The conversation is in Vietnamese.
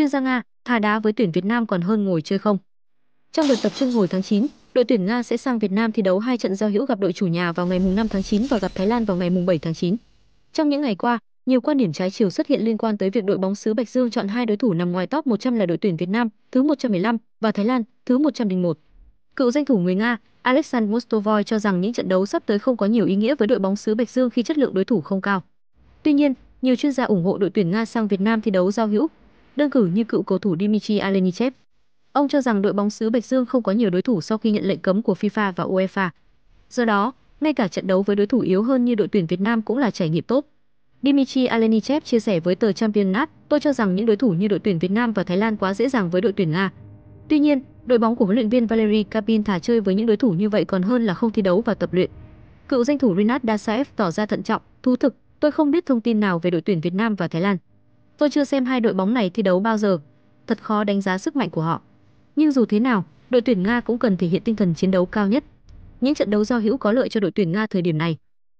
Chuyên gia Nga, thà đá với tuyển Việt Nam còn hơn ngồi chơi không. Trong đợt tập trung hồi tháng 9, đội tuyển Nga sẽ sang Việt Nam thi đấu hai trận giao hữu gặp đội chủ nhà vào ngày 5 tháng 9 và gặp Thái Lan vào ngày 7 tháng 9. Trong những ngày qua, nhiều quan điểm trái chiều xuất hiện liên quan tới việc đội bóng xứ Bạch Dương chọn hai đối thủ nằm ngoài top 100 là đội tuyển Việt Nam, thứ 115 và Thái Lan, thứ 101. Cựu danh thủ người Nga, Alexander Mostovoy cho rằng những trận đấu sắp tới không có nhiều ý nghĩa với đội bóng xứ Bạch Dương khi chất lượng đối thủ không cao. Tuy nhiên, nhiều chuyên gia ủng hộ đội tuyển Nga sang Việt Nam thi đấu giao hữu đơn cử như cựu cầu thủ Dmitry Alenichev. Ông cho rằng đội bóng xứ Bạch Dương không có nhiều đối thủ sau khi nhận lệnh cấm của FIFA và UEFA. Do đó, ngay cả trận đấu với đối thủ yếu hơn như đội tuyển Việt Nam cũng là trải nghiệm tốt. Dmitry Alenichev chia sẻ với tờ Championnat, tôi cho rằng những đối thủ như đội tuyển Việt Nam và Thái Lan quá dễ dàng với đội tuyển Nga. Tuy nhiên, đội bóng của huấn luyện viên Valery Kabin thả chơi với những đối thủ như vậy còn hơn là không thi đấu và tập luyện. Cựu danh thủ Rinat Dasaev tỏ ra thận trọng, thú thực, tôi không biết thông tin nào về đội tuyển Việt Nam và Thái Lan. Tôi chưa xem hai đội bóng này thi đấu bao giờ, thật khó đánh giá sức mạnh của họ. Nhưng dù thế nào, đội tuyển Nga cũng cần thể hiện tinh thần chiến đấu cao nhất. Những trận đấu giao hữu có lợi cho đội tuyển Nga thời điểm này